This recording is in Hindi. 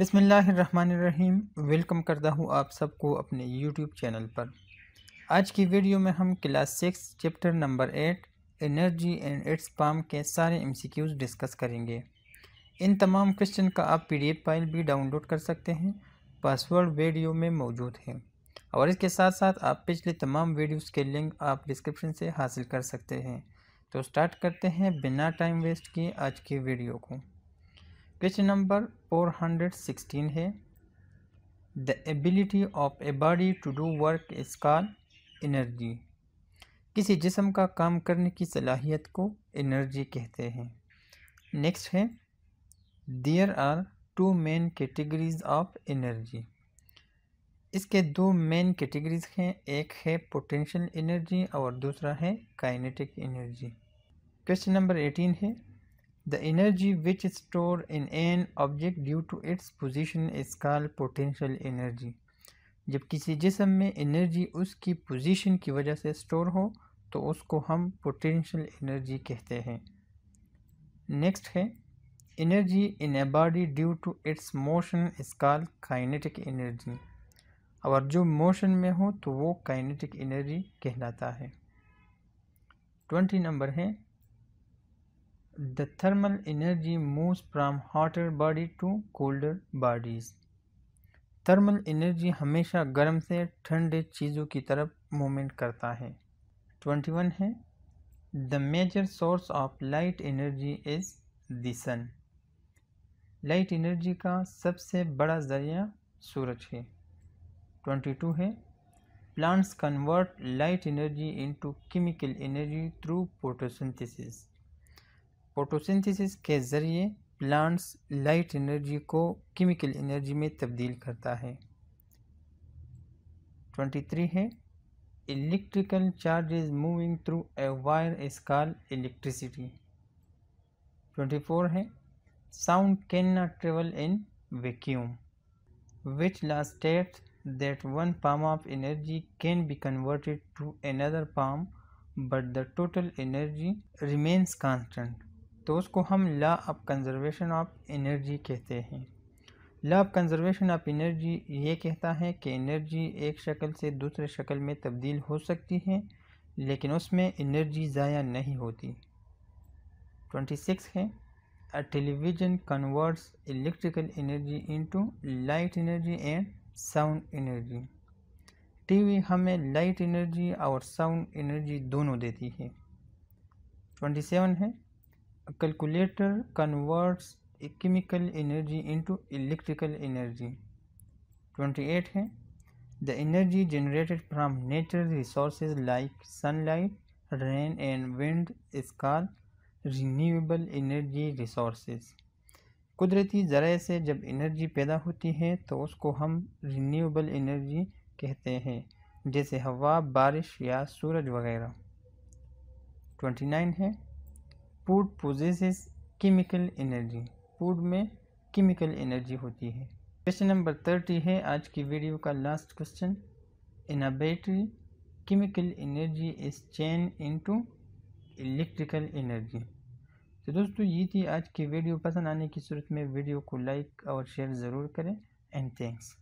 बसमीम वेलकम करता हूँ आप सबको अपने यूट्यूब चैनल पर आज की वीडियो में हम class six chapter number eight energy and its form के सारे एमसीक्यूज डिस्कस करेंगे इन तमाम क्वेश्चन का आप एफ फाइल भी डाउनलोड कर सकते हैं पासवर्ड वीडियो में मौजूद है और इसके साथ साथ आप पिछले तमाम वीडियोज़ के लिंक आप डिस्क्रिप्शन से हासिल कर सकते हैं तो स्टार्ट करते हैं बिना टाइम वेस्ट किए आज की वीडियो को क्वेश्चन नंबर 416 है the ability of a body to do work is call किसी जिसम का काम करने की सलाहियत को एनर्जी कहते हैं नेक्स्ट है there are two main categories of energy इसके दो मेन कैटेगरीज हैं एक है पोटेंशियल एनर्जी और दूसरा है kinetic energy question number eighteen है The energy which is stored in an object due to its position is called potential energy. जब किसी जिसम में एनर्जी उसकी पोजीशन की वजह से स्टोर हो तो उसको हम पोटेंशियल एनर्जी कहते हैं नेक्स्ट है energy in a body due to its motion is call kinetic energy और जो मोशन में हो तो वो काइनेटिक एनर्जी कहलाता है ट्वेंटी नंबर है the thermal energy moves from hotter body to colder bodies thermal energy हमेशा गर्म से ठंडे चीज़ों की तरफ मूवमेंट करता है ट्वेंटी वन है the major source of light energy is the light energy का सबसे बड़ा ज़रिया सूरज है ट्वेंटी टू है plants convert light energy into chemical energy through photosynthesis photosynthesis के ज़रिए प्लांट्स लाइट एनर्जी को केमिकल एनर्जी में तब्दील करता है ट्वेंटी थ्री है electrical charge is moving through a wire is call electricity four है sound can not travel in vacuum which लास्टेट that one form of energy can be converted to another form but the total energy remains constant तो उसको हम law of conservation of energy कहते हैं law of conservation of energy ये कहता है कि एनर्जी एक शक्ल से दूसरे शक्ल में तब्दील हो सकती है लेकिन उसमें एनर्जी ज़ाया नहीं होती ट्वेंटी सिक्स है a television converts electrical energy into light energy and sound energy TV हमें लाइट एनर्जी और साउंड एनर्जी दोनों देती है 27 है calculator converts chemical energy into electrical energy eight है the energy generated from natural resource like sun light rain and wind is call renewable energy resource कुदरती ज़रा से जब एनर्जी पैदा होती है तो उसको हम रीनबल एनर्जी कहते हैं जैसे हवा बारिश या सूरज वगैरह ट्वेंटी नाइन है food possess chemical energy food में केमिकल एनर्जी होती है क्वेश्चन नंबर थर्टी है आज की वीडियो का last question in a battery chemical energy is change into electrical energy तो दोस्तों ये थी आज की वीडियो पसंद आने की सूरत में वीडियो को लाइक और शेयर ज़रूर करें एंड थैंक्स